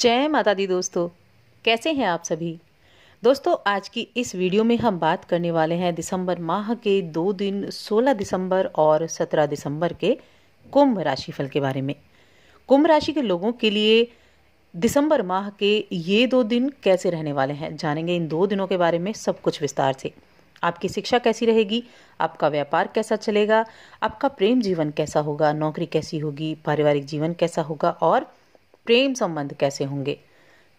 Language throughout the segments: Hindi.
जय माता दी दोस्तों कैसे हैं आप सभी दोस्तों आज की इस वीडियो में हम बात करने वाले हैं दिसंबर माह के दो दिन 16 दिसंबर और 17 दिसंबर के कुंभ राशि फल के बारे में कुंभ राशि के लोगों के लिए दिसंबर माह के ये दो दिन कैसे रहने वाले हैं जानेंगे इन दो दिनों के बारे में सब कुछ विस्तार से आपकी शिक्षा कैसी रहेगी आपका व्यापार कैसा चलेगा आपका प्रेम जीवन कैसा होगा नौकरी कैसी होगी पारिवारिक जीवन कैसा होगा और प्रेम संबंध कैसे होंगे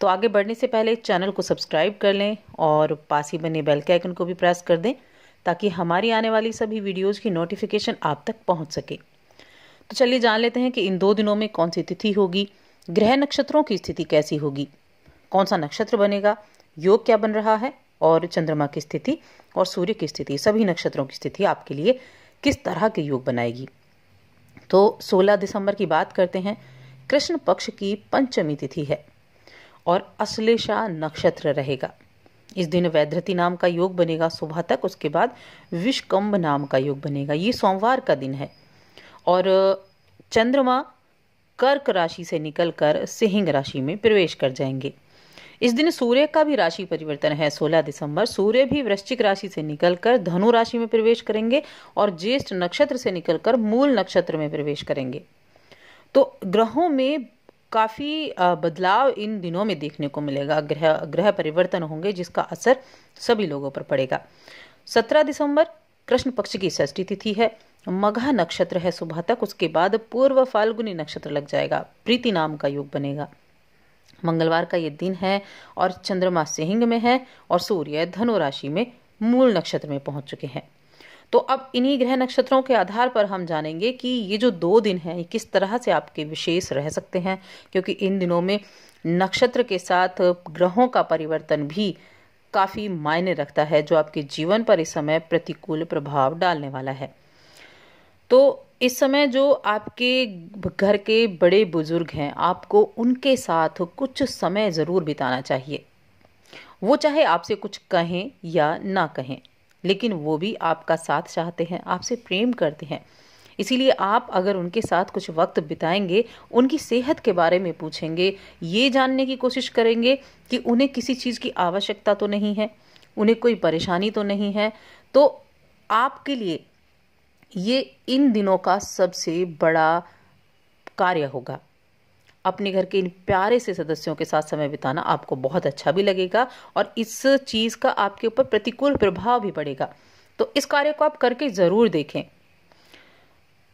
तो आगे बढ़ने से पहले चैनल को सब्सक्राइब कर लें और पास ही बने बेल के आइकन को भी प्रेस कर दें ताकि हमारी आने वाली सभी वीडियोज़ की नोटिफिकेशन आप तक पहुंच सके तो चलिए जान लेते हैं कि इन दो दिनों में कौन सी तिथि होगी ग्रह नक्षत्रों की स्थिति कैसी होगी कौन सा नक्षत्र बनेगा योग क्या बन रहा है और चंद्रमा की स्थिति और सूर्य की स्थिति सभी नक्षत्रों की स्थिति आपके लिए किस तरह के योग बनाएगी तो 16 दिसंबर की बात करते हैं कृष्ण पक्ष की पंचमी तिथि है और अश्लेषा नक्षत्र रहेगा इस दिन वैद्रति नाम का योग बनेगा सुबह तक उसके बाद विषकम्भ नाम का योग बनेगा ये सोमवार का दिन है और चंद्रमा कर्क राशि से निकलकर सिंह राशि में प्रवेश कर जाएंगे इस दिन सूर्य का भी राशि परिवर्तन है 16 दिसंबर सूर्य भी वृश्चिक राशि से निकलकर धनु राशि में प्रवेश करेंगे और ज्येष्ठ नक्षत्र से निकलकर मूल नक्षत्र में प्रवेश करेंगे तो ग्रहों में काफ़ी बदलाव इन दिनों में देखने को मिलेगा ग्रह ग्रह परिवर्तन होंगे जिसका असर सभी लोगों पर पड़ेगा सत्रह दिसंबर कृष्ण पक्ष की षष्ठी तिथि है मघा नक्षत्र है सुबह तक उसके बाद पूर्व फाल्गुनी नक्षत्र लग जाएगा प्रीति नाम का योग बनेगा मंगलवार का ये दिन है और चंद्रमा सिंह में है और सूर्य धनु राशि में मूल नक्षत्र में पहुंच चुके हैं तो अब इन्हीं ग्रह नक्षत्रों के आधार पर हम जानेंगे कि ये जो दो दिन हैं किस तरह से आपके विशेष रह सकते हैं क्योंकि इन दिनों में नक्षत्र के साथ ग्रहों का परिवर्तन भी काफ़ी मायने रखता है जो आपके जीवन पर इस समय प्रतिकूल प्रभाव डालने वाला है तो इस समय जो आपके घर के बड़े बुजुर्ग हैं आपको उनके साथ कुछ समय ज़रूर बिताना चाहिए वो चाहे आपसे कुछ कहें या ना कहें लेकिन वो भी आपका साथ चाहते हैं आपसे प्रेम करते हैं इसीलिए आप अगर उनके साथ कुछ वक्त बिताएंगे उनकी सेहत के बारे में पूछेंगे ये जानने की कोशिश करेंगे कि उन्हें किसी चीज़ की आवश्यकता तो नहीं है उन्हें कोई परेशानी तो नहीं है तो आपके लिए ये इन दिनों का सबसे बड़ा कार्य होगा अपने घर के इन प्यारे से सदस्यों के साथ समय बिताना आपको बहुत अच्छा भी लगेगा और इस चीज़ का आपके ऊपर प्रतिकूल प्रभाव भी पड़ेगा तो इस कार्य को आप करके ज़रूर देखें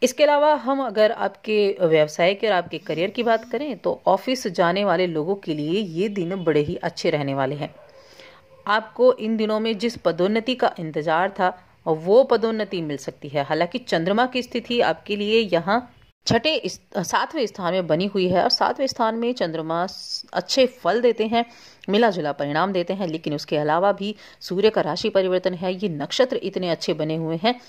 इसके अलावा हम अगर आपके व्यवसाय के और आपके करियर की बात करें तो ऑफिस जाने वाले लोगों के लिए ये दिन बड़े ही अच्छे रहने वाले हैं आपको इन दिनों में जिस पदोन्नति का इंतजार था वो पदोन्नति मिल सकती है हालांकि चंद्रमा की स्थिति आपके लिए यहाँ छठे सातवें स्थान में बनी हुई है और सातवें स्थान में चंद्रमा अच्छे फल देते हैं मिला जुला परिणाम देते हैं लेकिन उसके अलावा भी सूर्य का राशि परिवर्तन है ये नक्षत्र इतने अच्छे बने हुए हैं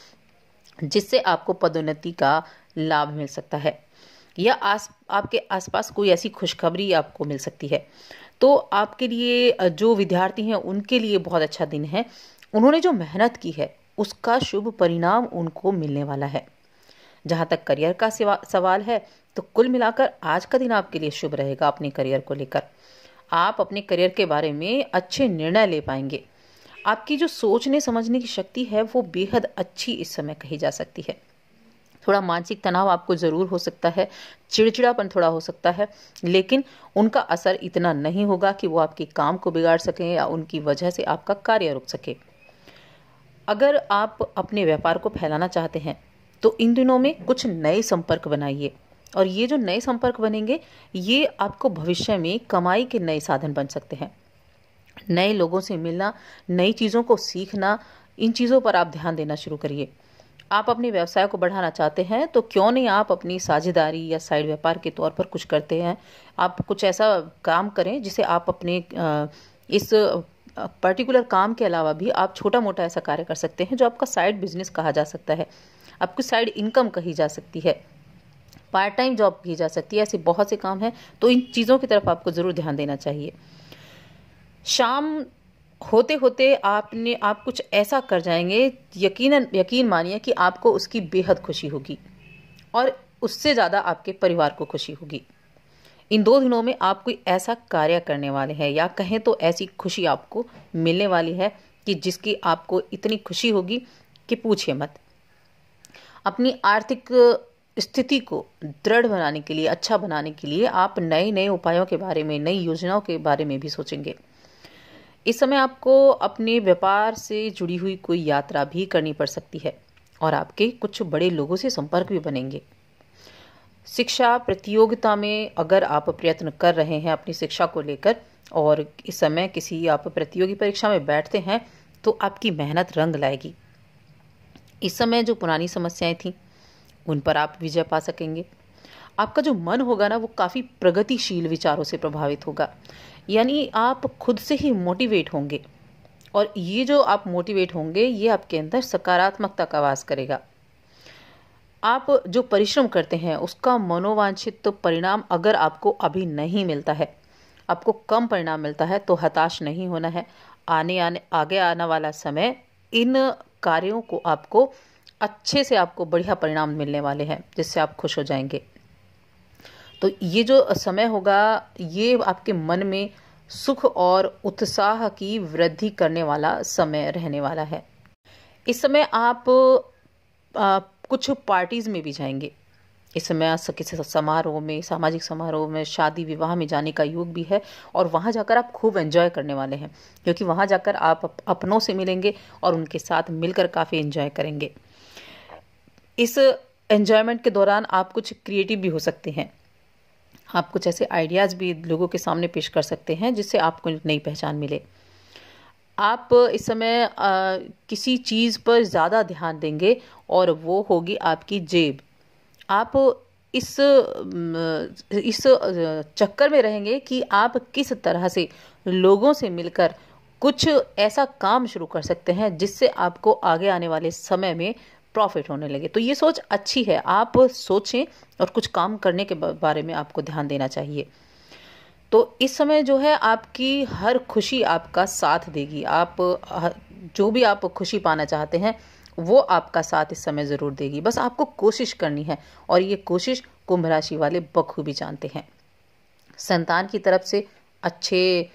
जिससे आपको पदोन्नति का लाभ मिल सकता है या आस आपके आसपास कोई ऐसी खुशखबरी आपको मिल सकती है तो आपके लिए जो विद्यार्थी हैं उनके लिए बहुत अच्छा दिन है उन्होंने जो मेहनत की है उसका शुभ परिणाम उनको मिलने वाला है जहाँ तक करियर का सवाल है तो कुल मिलाकर आज का दिन आपके लिए शुभ रहेगा अपने करियर को लेकर आप अपने करियर के बारे में अच्छे निर्णय ले पाएंगे आपकी जो सोचने समझने की शक्ति है वो बेहद अच्छी इस समय कही जा सकती है थोड़ा मानसिक तनाव आपको ज़रूर हो सकता है चिड़चिड़ापन थोड़ा हो सकता है लेकिन उनका असर इतना नहीं होगा कि वो आपके काम को बिगाड़ सकें या उनकी वजह से आपका कार्य रुक सके अगर आप अपने व्यापार को फैलाना चाहते हैं तो इन दिनों में कुछ नए संपर्क बनाइए और ये जो नए संपर्क बनेंगे ये आपको भविष्य में कमाई के नए साधन बन सकते हैं नए लोगों से मिलना नई चीज़ों को सीखना इन चीज़ों पर आप ध्यान देना शुरू करिए आप अपने व्यवसाय को बढ़ाना चाहते हैं तो क्यों नहीं आप अपनी साझेदारी या साइड व्यापार के तौर पर कुछ करते हैं आप कुछ ऐसा काम करें जिसे आप अपने इस पर्टिकुलर काम के अलावा भी आप छोटा मोटा ऐसा कार्य कर सकते हैं जो आपका साइड बिजनेस कहा जा सकता है आपकी साइड इनकम कही जा सकती है पार्ट टाइम जॉब की जा सकती है ऐसे बहुत से काम हैं तो इन चीज़ों की तरफ आपको ज़रूर ध्यान देना चाहिए शाम होते होते आपने आप कुछ ऐसा कर जाएंगे यकीन यकीन मानिए कि आपको उसकी बेहद खुशी होगी और उससे ज़्यादा आपके परिवार को खुशी होगी इन दो दिनों में आप कोई ऐसा कार्य करने वाले हैं या कहें तो ऐसी खुशी आपको मिलने वाली है कि जिसकी आपको इतनी खुशी होगी कि पूछिए मत अपनी आर्थिक स्थिति को दृढ़ बनाने के लिए अच्छा बनाने के लिए आप नए नए उपायों के बारे में नई योजनाओं के बारे में भी सोचेंगे इस समय आपको अपने व्यापार से जुड़ी हुई कोई यात्रा भी करनी पड़ सकती है और आपके कुछ बड़े लोगों से संपर्क भी बनेंगे शिक्षा प्रतियोगिता में अगर आप प्रयत्न कर रहे हैं अपनी शिक्षा को लेकर और इस समय किसी आप प्रतियोगी परीक्षा में बैठते हैं तो आपकी मेहनत रंग लाएगी इस समय जो पुरानी समस्याएं थी उन पर आप विजय पा सकेंगे आपका जो मन होगा ना वो काफ़ी प्रगतिशील विचारों से प्रभावित होगा यानी आप खुद से ही मोटिवेट होंगे और ये जो आप मोटिवेट होंगे ये आपके अंदर सकारात्मकता का वास करेगा आप जो परिश्रम करते हैं उसका मनोवांछित तो परिणाम अगर आपको अभी नहीं मिलता है आपको कम परिणाम मिलता है तो हताश नहीं होना है आने आने आगे आने वाला समय इन कार्यों को आपको अच्छे से आपको बढ़िया परिणाम मिलने वाले हैं जिससे आप खुश हो जाएंगे तो ये जो समय होगा ये आपके मन में सुख और उत्साह की वृद्धि करने वाला समय रहने वाला है इस समय आप आ, कुछ पार्टीज़ में भी जाएंगे इस समय किसी समारोह में सामाजिक समारोह में शादी विवाह में जाने का योग भी है और वहाँ जाकर आप खूब एंजॉय करने वाले हैं क्योंकि वहाँ जाकर आप अपनों से मिलेंगे और उनके साथ मिलकर काफ़ी एंजॉय करेंगे इस एंजॉयमेंट के दौरान आप कुछ क्रिएटिव भी हो सकते हैं आप कुछ ऐसे आइडियाज़ भी लोगों के सामने पेश कर सकते हैं जिससे आपको नई पहचान मिले आप इस समय आ, किसी चीज़ पर ज़्यादा ध्यान देंगे और वो होगी आपकी जेब आप इस इस चक्कर में रहेंगे कि आप किस तरह से लोगों से मिलकर कुछ ऐसा काम शुरू कर सकते हैं जिससे आपको आगे आने वाले समय में प्रॉफिट होने लगे तो ये सोच अच्छी है आप सोचें और कुछ काम करने के बारे में आपको ध्यान देना चाहिए तो इस समय जो है आपकी हर खुशी आपका साथ देगी आप जो भी आप खुशी पाना चाहते हैं वो आपका साथ इस समय ज़रूर देगी बस आपको कोशिश करनी है और ये कोशिश कुंभ राशि वाले बखूबी जानते हैं संतान की तरफ से अच्छे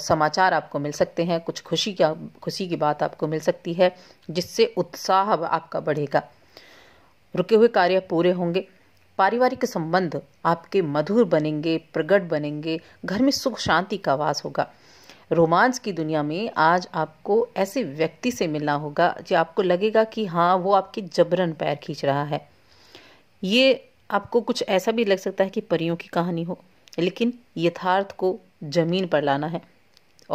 समाचार आपको मिल सकते हैं कुछ खुशी की खुशी की बात आपको मिल सकती है जिससे उत्साह आपका बढ़ेगा रुके हुए कार्य पूरे होंगे पारिवारिक संबंध आपके मधुर बनेंगे प्रगट बनेंगे घर में सुख शांति का वास होगा रोमांस की दुनिया में आज आपको ऐसे व्यक्ति से मिलना होगा जो आपको लगेगा कि हाँ वो आपके जबरन पैर खींच रहा है ये आपको कुछ ऐसा भी लग सकता है कि परियों की कहानी हो लेकिन यथार्थ को ज़मीन पर लाना है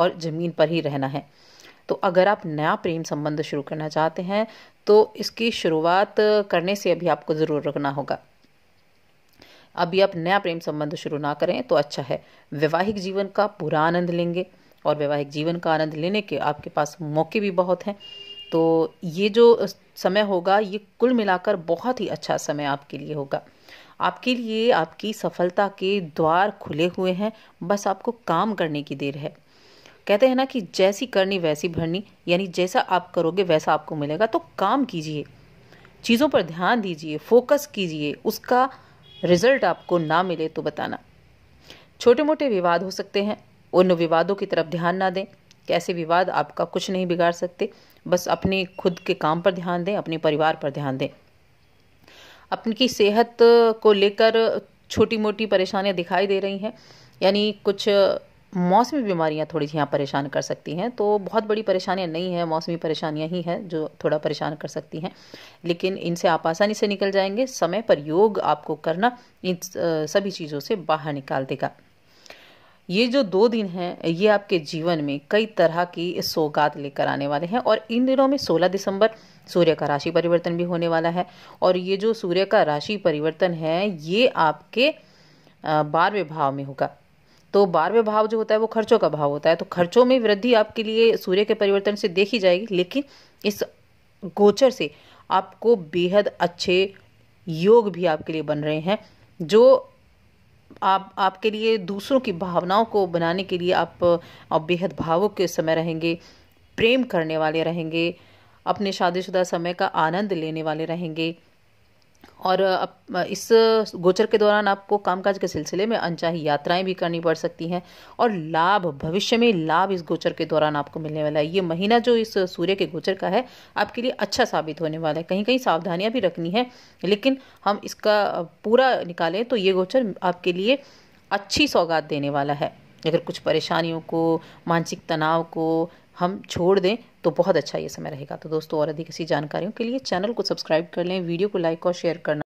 और ज़मीन पर ही रहना है तो अगर आप नया प्रेम संबंध शुरू करना चाहते हैं तो इसकी शुरुआत करने से अभी आपको ज़रूर रखना होगा अभी आप नया प्रेम संबंध शुरू ना करें तो अच्छा है वैवाहिक जीवन का पूरा आनंद लेंगे और वैवाहिक जीवन का आनंद लेने के आपके पास मौके भी बहुत हैं तो ये जो समय होगा ये कुल मिलाकर बहुत ही अच्छा समय आपके लिए होगा आपके लिए आपकी सफलता के द्वार खुले हुए हैं बस आपको काम करने की देर है कहते हैं ना कि जैसी करनी वैसी भरनी यानी जैसा आप करोगे वैसा आपको मिलेगा तो काम कीजिए चीज़ों पर ध्यान दीजिए फोकस कीजिए उसका रिजल्ट आपको ना मिले तो बताना छोटे मोटे विवाद हो सकते हैं उन विवादों की तरफ ध्यान ना दें कैसे विवाद आपका कुछ नहीं बिगाड़ सकते बस अपने खुद के काम पर ध्यान दें अपने परिवार पर ध्यान दें अपनी की सेहत को लेकर छोटी मोटी परेशानियां दिखाई दे रही हैं यानी कुछ मौसमी बीमारियां थोड़ी सी यहाँ परेशान कर सकती हैं तो बहुत बड़ी परेशानियां नहीं है मौसमी परेशानियां ही हैं जो थोड़ा परेशान कर सकती हैं लेकिन इनसे आप आसानी से निकल जाएंगे समय पर योग आपको करना इन सभी चीज़ों से बाहर निकाल देगा ये जो दो दिन हैं ये आपके जीवन में कई तरह की सौगात लेकर आने वाले हैं और इन दिनों में 16 दिसंबर सूर्य का राशि परिवर्तन भी होने वाला है और ये जो सूर्य का राशि परिवर्तन है ये आपके बारहवें भाव में होगा तो बारहवें भाव जो होता है वो खर्चों का भाव होता है तो खर्चों में वृद्धि आपके लिए सूर्य के परिवर्तन से देखी जाएगी लेकिन इस गोचर से आपको बेहद अच्छे योग भी आपके लिए बन रहे हैं जो आप आपके लिए दूसरों की भावनाओं को बनाने के लिए आप, आप बेहद भावुक के समय रहेंगे प्रेम करने वाले रहेंगे अपने शादीशुदा समय का आनंद लेने वाले रहेंगे और इस गोचर के दौरान आपको कामकाज के सिलसिले में अनचाही यात्राएं भी करनी पड़ सकती हैं और लाभ भविष्य में लाभ इस गोचर के दौरान आपको मिलने वाला है ये महीना जो इस सूर्य के गोचर का है आपके लिए अच्छा साबित होने वाला है कहीं कहीं सावधानियां भी रखनी है लेकिन हम इसका पूरा निकालें तो ये गोचर आपके लिए अच्छी सौगात देने वाला है अगर कुछ परेशानियों को मानसिक तनाव को हम छोड़ दें तो बहुत अच्छा ये समय रहेगा तो दोस्तों और अधिक किसी जानकारियों के लिए चैनल को सब्सक्राइब कर लें वीडियो को लाइक और शेयर करना